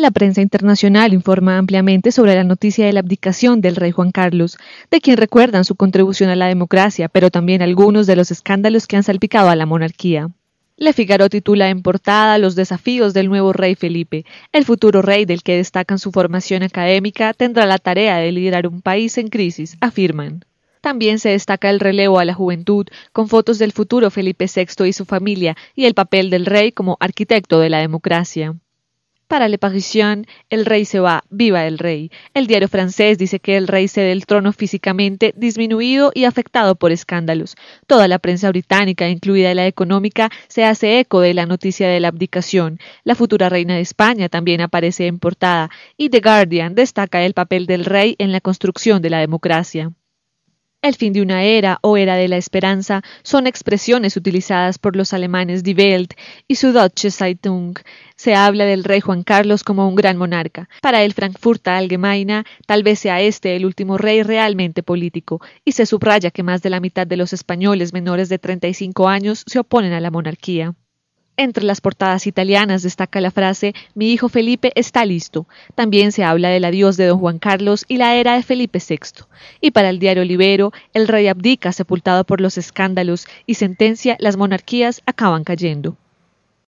La prensa internacional informa ampliamente sobre la noticia de la abdicación del rey Juan Carlos, de quien recuerdan su contribución a la democracia, pero también algunos de los escándalos que han salpicado a la monarquía. Le Figaro titula en portada Los desafíos del nuevo rey Felipe. El futuro rey del que destacan su formación académica tendrá la tarea de liderar un país en crisis, afirman. También se destaca el relevo a la juventud, con fotos del futuro Felipe VI y su familia, y el papel del rey como arquitecto de la democracia. Para Le Parisien, el rey se va, viva el rey. El diario francés dice que el rey cede el trono físicamente, disminuido y afectado por escándalos. Toda la prensa británica, incluida la económica, se hace eco de la noticia de la abdicación. La futura reina de España también aparece en portada y The Guardian destaca el papel del rey en la construcción de la democracia. El fin de una era o era de la esperanza son expresiones utilizadas por los alemanes Die Welt y su Deutsche Zeitung. Se habla del rey Juan Carlos como un gran monarca. Para el Frankfurter Allgemeine, tal vez sea este el último rey realmente político, y se subraya que más de la mitad de los españoles menores de 35 años se oponen a la monarquía. Entre las portadas italianas destaca la frase Mi hijo Felipe está listo. También se habla del adiós de don Juan Carlos y la era de Felipe VI. Y para el diario Libero, el rey abdica sepultado por los escándalos y sentencia las monarquías acaban cayendo.